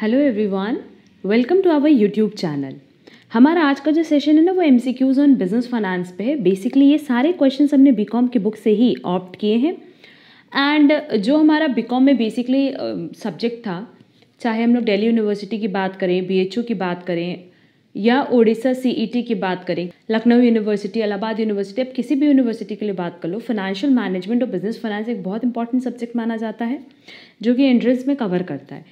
hello everyone welcome to our YouTube channel हमारा आज का जो सेशन है ना वो M C Qs on business finance पे है बेसिकली ये सारे क्वेश्चन हमने बी कॉम की बुक से ही ऑप्ट किए हैं एंड जो हमारा बी कॉम में बेसिकली सब्जेक्ट था चाहे हम लोग दिल्ली यूनिवर्सिटी की बात करें बी एच की बात करें या ओडिशा सी ई टी की बात करें लखनऊ यूनिवर्सिटी अलाहाबाद यूनिवर्सिटी आप किसी भी यूनिवर्सिटी के लिए बात कर लो फाइनेंशियल मैनेजमेंट और बिजनेस फाइनेंस एक बहुत इंपॉर्टेंट सब्जेक्ट माना जाता है जो कि एंट्रेंस में कवर करता है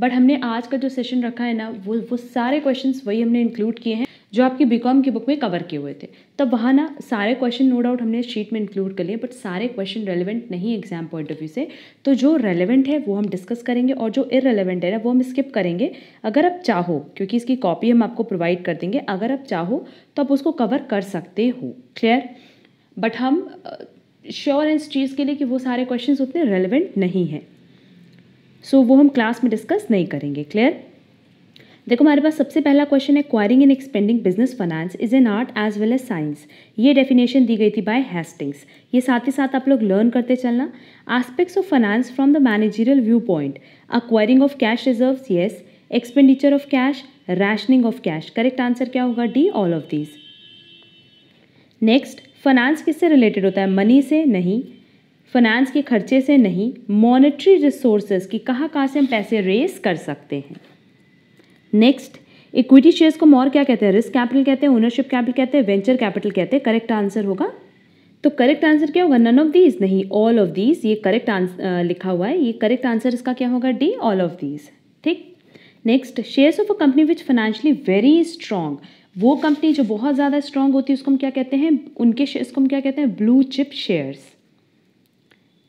बट हमने आज का जो सेशन रखा है ना वो वो सारे क्वेश्चंस वही हमने इंक्लूड किए हैं जो आपकी बीकॉम की बुक में कवर किए हुए थे तब वहाँ ना सारे क्वेश्चन नो डाउट हमने शीट में इंक्लूड कर लिए बट सारे क्वेश्चन रेलिवेंट नहीं एग्जाम पॉइंट ऑफ व्यू से तो जो रेलिवेंट है वो हम डिस्कस करेंगे और जो इरेलीवेंट है ना वो हम स्किप करेंगे अगर आप चाहो क्योंकि इसकी कॉपी हम आपको प्रोवाइड कर देंगे अगर आप चाहो तो आप उसको कवर कर सकते हो क्लियर बट हम श्योर इस चीज़ के लिए कि वो सारे क्वेश्चन उतने रेलिवेंट नहीं हैं सो so, वो हम क्लास में डिस्कस नहीं करेंगे क्लियर देखो हमारे पास सबसे पहला क्वेश्चन है acquiring and expending business finance is an art as well as science ये डेफिनेशन दी गई थी बाय हैस्टिंग्स ये साथ ही साथ आप लोग लर्न करते चलना aspects of finance from the managerial view point acquiring of cash reserve yes expenditure of cash rationing of cash correct answer क्या होगा D all of these next finance किससे रिलेटेड होता है मनी से नहीं फाइनेंस के खर्चे से नहीं मॉनेटरी रिसोर्सेज की कहाँ कहाँ से हम पैसे रेस कर सकते हैं नेक्स्ट इक्विटी शेयर्स को हम और क्या कहते हैं रिस्क कैपिटल कहते हैं ओनरशिप कैपिटल कहते हैं वेंचर कैपिटल कहते हैं करेक्ट आंसर होगा तो करेक्ट आंसर क्या होगा नन ऑफ दीज नहीं ऑल ऑफ दीज ये करेक्ट आंसर लिखा हुआ है ये करेक्ट आंसर इसका क्या होगा डी ऑल ऑफ दीज ठीक next shares of a company which financially very strong वो कंपनी जो बहुत ज़्यादा स्ट्रांग होती है उसको हम क्या कहते हैं उनके शेयर्स को हम क्या कहते हैं blue chip shares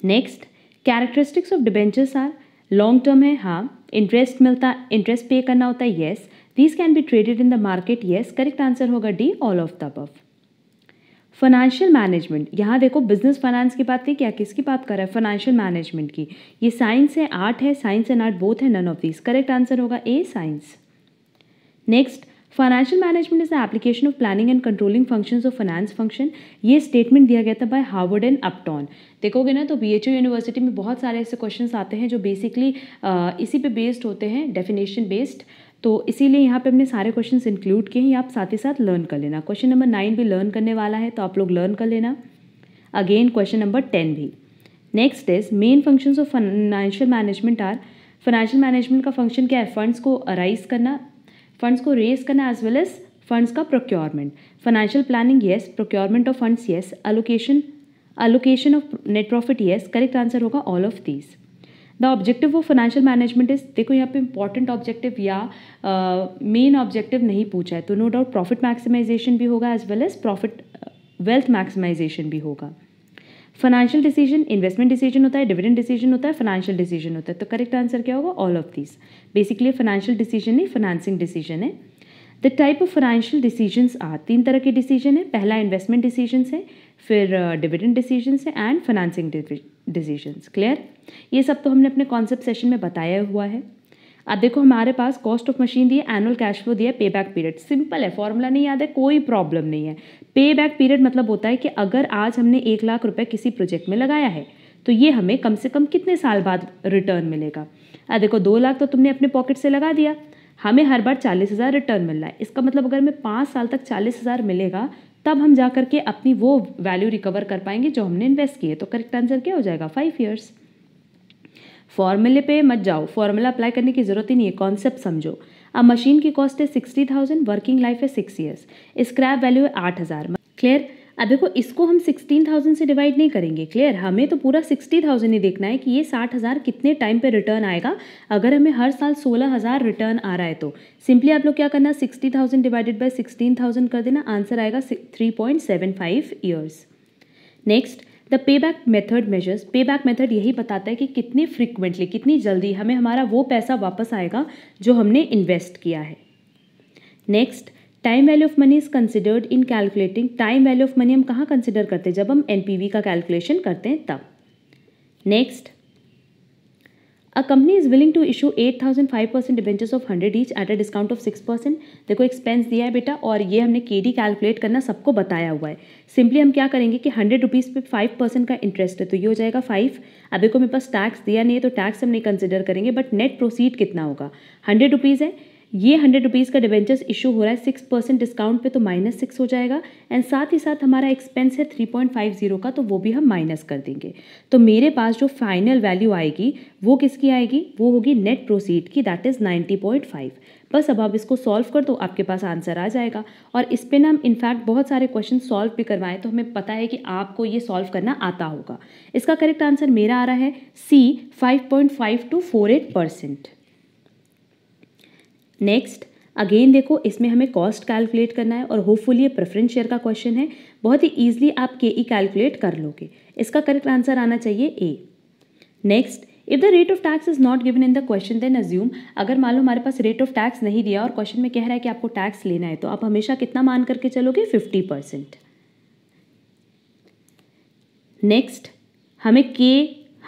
next characteristics of debentures are long term है हाँ इंटरेस्ट मिलता इंटरेस्ट पे करना होता है yes these can be traded in the market yes correct answer होगा D all of the above financial management यहाँ देखो बिजनेस फाइनेंस की बात नहीं क्या किसकी बात कर रहा है फाइनेंशियल मैनेजमेंट की ये साइंस है आर्ट है साइंस एंड आर्ट बोथ है none of this correct answer होगा A science next financial management is the application of planning and controlling function of finance function ये स्टेटमेंट दिया गया था बाय हार्वर्ड एंड अपटॉन देखोगे ना तो बी यूनिवर्सिटी में बहुत सारे ऐसे क्वेश्चन आते हैं जो बेसिकली इसी पे बेस्ड होते हैं डेफिनेशन बेस्ड तो इसीलिए यहाँ पे हमने सारे क्वेश्चन इंक्लूड किए हैं ये आप साथ ही साथ लर्न कर लेना क्वेश्चन नंबर नाइन भी लर्न करने वाला है तो आप लोग लर्न कर लेना अगेन क्वेश्चन नंबर टेन भी next is main functions of financial management are financial management का फंक्शन क्या है फंड्स को अराइज करना फंड्स को रेज करना एज वेल एज फंड्स का procurement financial planning yes procurement of funds yes allocation allocation of net profit yes correct answer होगा all of these the objective of financial management is देखो यहाँ पे important objective या main uh, objective नहीं पूछा है तो नो डाउट प्रॉफिट मैक्सिमाइजेशन भी होगा as well as profit wealth maximization भी होगा फाइनेंशियल डिसीजन इन्वेस्टमेंट डिसीजन होता है डिविडेंड डिसीजन होता है फाइनेंशियल डिसीजन होता है तो करेक्ट आंसर क्या होगा all of this basically financial decision नहीं फाइनेंसिंग डिसीजन है the type of financial decisions are तीन तरह के डिसीजन है पहला इन्वेस्टमेंट डिसीजंस है फिर डिविडेंड डिसीजंस है एंड फाइनेंसिंग डिसीजंस क्लियर ये सब तो हमने अपने कॉन्सेप्ट सेशन में बताया हुआ है अब देखो हमारे पास कॉस्ट ऑफ मशीन दिए एनुअल कैश फ्लो दिया पे बैक पीरियड सिंपल है फॉर्मूला नहीं याद है कोई प्रॉब्लम नहीं है पे बैक पीरियड मतलब होता है कि अगर आज हमने एक लाख रुपए किसी प्रोजेक्ट में लगाया है तो ये हमें कम से कम कितने साल बाद रिटर्न मिलेगा अब देखो दो लाख तो तुमने अपने पॉकेट से लगा दिया हमें हर बार चालीस हज़ार रिटर्न मिल रहा है इसका मतलब अगर हमें पाँच साल तक चालीस हज़ार मिलेगा तब हम जा करके अपनी वो वैल्यू रिकवर कर पाएंगे जो हमने इन्वेस्ट किए तो करेक्ट आंसर क्या हो जाएगा फाइव ईयर्स फॉर्मूले पे मत जाओ फॉर्मूला अप्लाई करने की ज़रूरत ही नहीं है कॉन्सेप्ट समझो अब मशीन की कॉस्ट है सिक्सटी थाउजेंड वर्किंग लाइफ है सिक्स ईयर्स स्क्रैप वैल्यू है आठ हज़ार क्लियर अब देखो इसको हम सिक्सटीन थाउजेंड से डिवाइड नहीं करेंगे क्लियर हमें तो पूरा सिक्सटी थाउजेंड ही देखना है कि ये साठ हज़ार कितने टाइम पे रिटर्न आएगा अगर हमें हर साल सोलह हज़ार रिटर्न आ रहा है तो सिंपली आप लोग क्या करना sixty thousand divided by sixteen thousand कर देना आंसर आएगा three point seven five years next the pay back method measures pay back method यही बताता है कि कितने फ्रिक्वेंटली कितनी जल्दी हमें हमारा वो पैसा वापस आएगा जो हमने इन्वेस्ट किया है next time value of money is considered in calculating time value of money हम कहाँ कंसिडर करते हैं जब हम एन का कैलकुलेशन करते हैं तब next a company is willing to issue eight thousand five percent debentures of hundred each at a discount of six percent देखो एक्सपेंस दिया है बेटा और ये हमने के डी कैलकुलेट करना सबको बताया हुआ है सिंपली हम क्या करेंगे कि हंड्रेड रुपीज़ पे फाइव परसेंट का इंटरेस्ट है तो ये हो जाएगा फाइव अभी को मेरे पास टैक्स दिया नहीं है तो टैक्स हम नहीं कंसिडर करेंगे बट नेट प्रोसीड कितना होगा हंड्रेड रुपीज़ है ये हंड्रेड रुपीज़ का डिवेंचर्स इशू हो रहा है सिक्स परसेंट डिस्काउंट पे तो माइनस सिक्स हो जाएगा एंड साथ ही साथ हमारा एक्सपेंस है थ्री पॉइंट फाइव जीरो का तो वो भी हम माइनस कर देंगे तो मेरे पास जो फाइनल वैल्यू आएगी वो किसकी आएगी वो होगी नेट प्रोसीड की that is ninety point five बस अब आप इसको सॉल्व कर दो आपके पास आंसर आ जाएगा और इस पर ना हम इनफैक्ट बहुत सारे क्वेश्चन सॉल्व भी करवाएं तो हमें पता है कि आपको ये सॉल्व करना आता होगा इसका करेक्ट आंसर मेरा आ रहा है C five point five two four eight percent next again देखो इसमें हमें कॉस्ट कैलकुलेट करना है और होपफुली ये प्रेफरेंस शेयर का क्वेश्चन है बहुत ही ईजिली आप के ई कैलकुलेट कर लोगे इसका करेक्ट आंसर आना चाहिए A next if the rate of tax is not given in the question then assume अगर मान लो हमारे पास रेट ऑफ टैक्स नहीं दिया और क्वेश्चन में कह रहा है कि आपको टैक्स लेना है तो आप हमेशा कितना मान करके चलोगे फिफ्टी परसेंट नेक्स्ट हमें के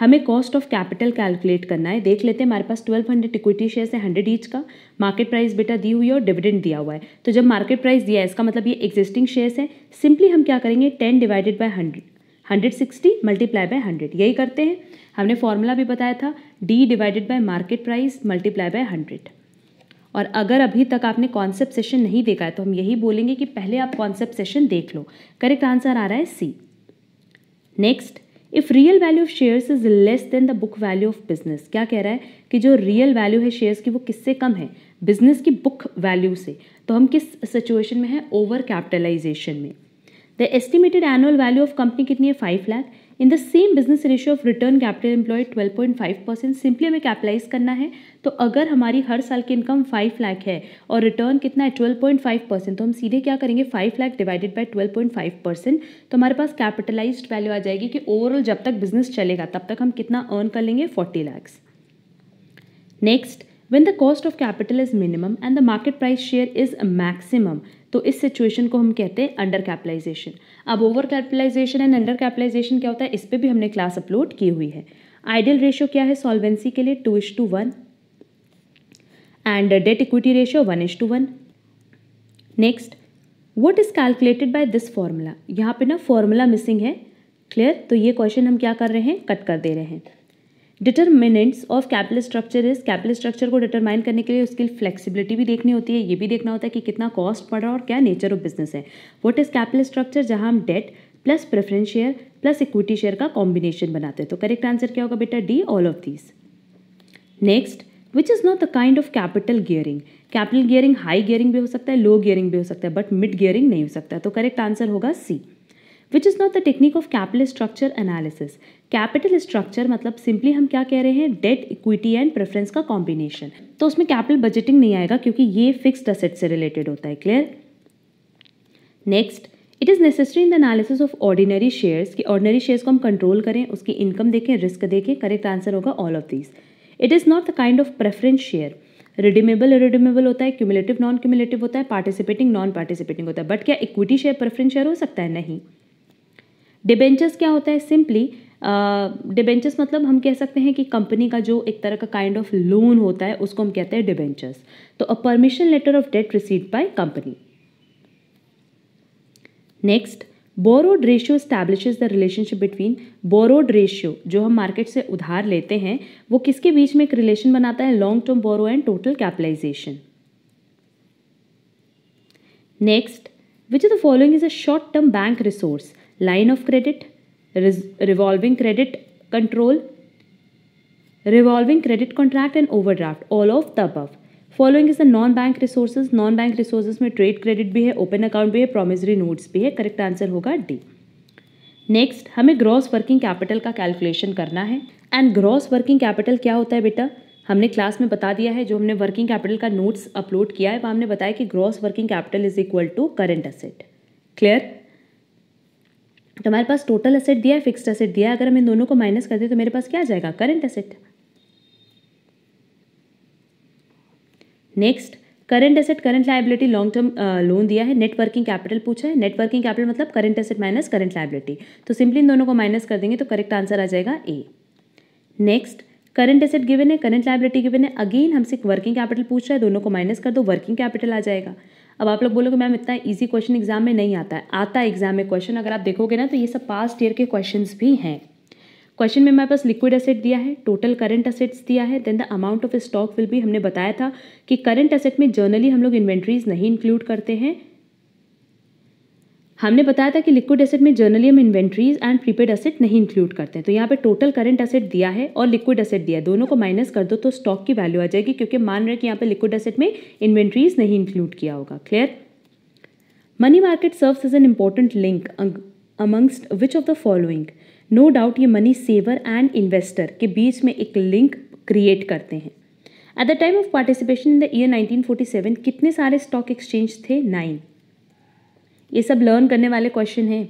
हमें कॉस्ट ऑफ कैपिटल कैलकुलेट करना है देख लेते हैं हमारे पास ट्वेल्व हंड्रेड इक्विटी शेयर है हंड्रेड ईच का मार्केट प्राइस बेटा दी हुई है और डिविडेंड दिया हुआ है तो जब मार्केट प्राइस दिया है इसका मतलब ये एक्जिस्टिंग शेयर्स है सिंपली हम क्या करेंगे ten divided by hundred hundred sixty multiply by hundred यही करते हैं हमने फॉर्मूला भी बताया था D divided by market price multiply by hundred और अगर अभी तक आपने कॉन्सेप्ट सेशन नहीं देखा है तो हम यही बोलेंगे कि पहले आप कॉन्सेप्ट सेशन देख लो करेक्ट आंसर आ रहा है C next if real value of shares is less than the book value of business क्या कह रहा है कि जो रियल वैल्यू है शेयर्स की वो किससे कम है बिजनेस की बुक वैल्यू से तो हम किस सिचुएशन में है ओवर कैपिटलाइजेशन में the estimated annual value of company कितनी है five lakh in the same business ratio of return capital point 12.5 परसेंट सिंपली हमें कैपिटलाइज करना है तो अगर हमारी हर साल की इनकम 5 लाख है और रिटर्न कितना है 12.5 परसेंट तो हम सीधे क्या करेंगे 5 लाख डिवाइडेड बाय 12.5 परसेंट तो हमारे पास कैपिटलाइज वैल्यू आ जाएगी कि ओवरऑल जब तक बिजनेस चलेगा तब तक हम कितना अर्न कर लेंगे forty lakhs next when the cost of capital is minimum and the market price share is maximum तो इस सिचुएशन को हम कहते हैं अंडर कैपिटलाइजेशन अब over capitalization and under capitalization क्या होता है इस पर भी हमने क्लास अपलोड की हुई है आइडियल रेशियो क्या है सॉल्वेंसी के लिए two is to one and debt equity ratio one is to one next what is calculated by this formula यहाँ पे ना फॉर्मूला मिसिंग है क्लियर तो ये क्वेश्चन हम क्या कर रहे हैं कट कर दे रहे हैं determinants of capital structure is capital structure को डिटरमाइन करने के लिए उसकी फ्लेक्सिबिलिटी भी देखनी होती है ये भी देखना होता है कि कितना कॉस्ट पड़ रहा है और क्या नेचर ऑफ बिजनेस है वॉट इज कैपिटल स्ट्रक्चर जहाँ हम debt plus preference share plus equity share का कॉम्बिनेशन बनाते हैं तो करेक्ट आंसर क्या होगा बेटा D all of these next which is not the kind of capital gearing capital gearing high gearing भी हो सकता है लो गियरिंग भी हो सकता है बट मिड गियरिंग नहीं हो सकता तो करेक्ट आंसर होगा C which is not the technique of capital structure analysis capital structure मतलब सिंपली हम क्या कह रहे हैं डेट इक्विटी एंड प्रेफरेंस का कॉम्बिनेशन तो उसमें कैपिटल बजटिंग नहीं आएगा क्योंकि ये फिक्स्ड असेट से रिलेटेड होता है clear next it is necessary in the analysis of ordinary shares कि ऑर्डिनरी शेयर्स को हम कंट्रोल करें उसकी इनकम देखें रिस्क देखें करेक्ट आंसर होगा all of this it is not the kind of preference share redeemable redeemable होता है क्यूमुलेटिव नॉन क्यूमुलेटिव होता है पार्टिसिपेटिंग नॉन पार्टिसिपेटिंग होता है बट क्या इक्विटी शेयर प्रेफरेंस शेयर हो सकता है नहीं डिबेंचर्स क्या होता है सिंपली डिबेंचर्स uh, मतलब हम कह सकते हैं कि कंपनी का जो एक तरह का काइंड ऑफ लोन होता है उसको हम कहते हैं डिबेंचर्स तो a permission letter of debt receive by company next borrowed ratio establishes the relationship between borrowed ratio जो हम मार्केट से उधार लेते हैं वो किसके बीच में एक रिलेशन बनाता है long term borrow and total capitalization next which is the following is a short term bank resource line of credit revolving credit control credit contract and overdraft all of the above following is the non bank resources non bank resources में trade credit भी है open account भी है promissory notes भी है correct answer होगा D next हमें gross working capital का कैलकुलेशन करना है एंड ग्रॉस वर्किंग कैपिटल क्या होता है बेटा हमने क्लास में बता दिया है जो हमने वर्किंग कैपिटल का नोट्स अपलोड किया है वह हमने बताया कि gross working capital is equal to current asset clear तो हमारे पास टोटल असेट दिया है फिक्स्ड असेट दिया है अगर हम इन दोनों को माइनस कर दें तो मेरे पास क्या आ जाएगा current asset next current asset current liability long term loan दिया है नेटवर्किंग कैपिटल पूछा है नेटवर्किंग कैपिटल मतलब current asset minus current liability तो सिंपली इन दोनों को माइनस कर देंगे तो करेक्ट आंसर आ जाएगा A next current asset given है करंट लाइबिलिटी गिवन है अगेन हमसे वर्किंग कैपिटल पूछ रहा है दोनों को माइनस कर दो वर्किंग कैपिटल आ जाएगा अब आप लोग बोलोगे मैम इतना ईजी क्वेश्चन एग्जाम में नहीं आता है आता है एग्जाम में क्वेश्चन अगर आप देखोगे ना तो ये सब पास्ट ईयर के क्वेश्चन भी हैं क्वेश्चन में हमारे पास लिक्विड असेट दिया है टोटल करंट असेट्स दिया है then the amount of stock will भी हमने बताया था कि करंट असेट में जर्नली हम लोग इन्वेंट्रीज नहीं इंक्लूड करते हैं हमने बताया था कि लिक्विड एसेट में जर्नली हम इन्वेंट्रीज एंड प्रीपेड एसेट नहीं इंक्लूड करते हैं तो यहाँ पे टोटल करंट एसेट दिया है और लिक्विड एसेट दिया है दोनों को माइनस कर दो तो स्टॉक की वैल्यू आ जाएगी क्योंकि मान रहे कि यहाँ पे लिक्विड एसेट में इन्वेंट्रीज नहीं इंक्लूड किया होगा clear money market serves as an important link amongst which of the following no doubt ये मनी सेवर एंड इन्वेस्टर के बीच में एक लिंक क्रिएट करते हैं at the time of participation in the year 1947 कितने सारे स्टॉक एक्सचेंज थे नाइन ये सब लर्न करने वाले क्वेश्चन हैं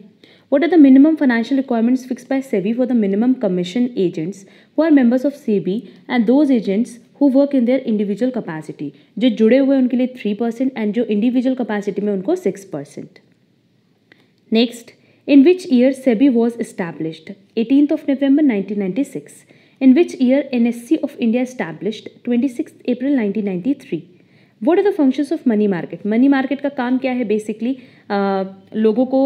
what are the minimum financial requirements fix by SEBI for the minimum commission agents who are members of SEBI and those agents who work in their individual capacity जो जुड़े हुए उनके लिए थ्री परसेंट एंड जो इंडिविजुअल कैपेसिटी में उनको six percent next in which year SEBI was established eighteen of November nineteen ninety six in which year N S C of India established twenty six April nineteen ninety three what are the functions of money market money market का काम क्या है basically लोगों को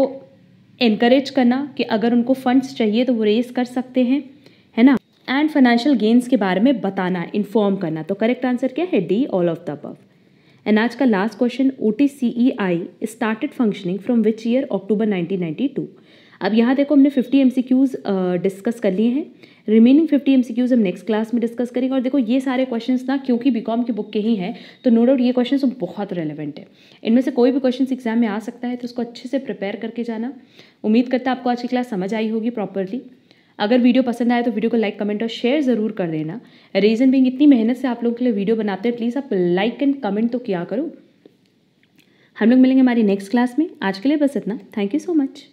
इनक्रेज करना कि अगर उनको फंड्स चाहिए तो वो रेस कर सकते हैं है ना एंड फाइनेंशियल गेन्स के बारे में बताना इन्फॉर्म करना तो करेक्ट आंसर क्या है डी ऑल ऑफ द अब एंड आज का last question O T C E I started functioning from which year October nineteen two अब यहाँ देखो हमने फिफ्टी एम डिस्कस कर लिए हैं रिमेनिंग फिफ्टी एम हम नेक्स्ट क्लास में डिस्कस करेंगे और देखो ये सारे क्वेश्चन ना क्योंकि बी की बुक के ही हैं तो नो डाउट ये क्वेश्चन बहुत रेलिवेंट है इनमें से कोई भी क्वेश्चन एग्जाम में आ सकता है तो उसको अच्छे से प्रिपेयर करके जाना उम्मीद करता है आपको आज की क्लास समझ आई होगी प्रॉपरली अगर वीडियो पसंद आए तो वीडियो को लाइक कमेंट और शेयर ज़रूर कर देना रीज़न बिंग इतनी मेहनत से आप लोगों के लिए वीडियो बनाते हैं प्लीज़ आप लाइक एंड कमेंट तो किया करो हम लोग मिलेंगे हमारी नेक्स्ट क्लास में आज के लिए बस इतना थैंक यू सो मच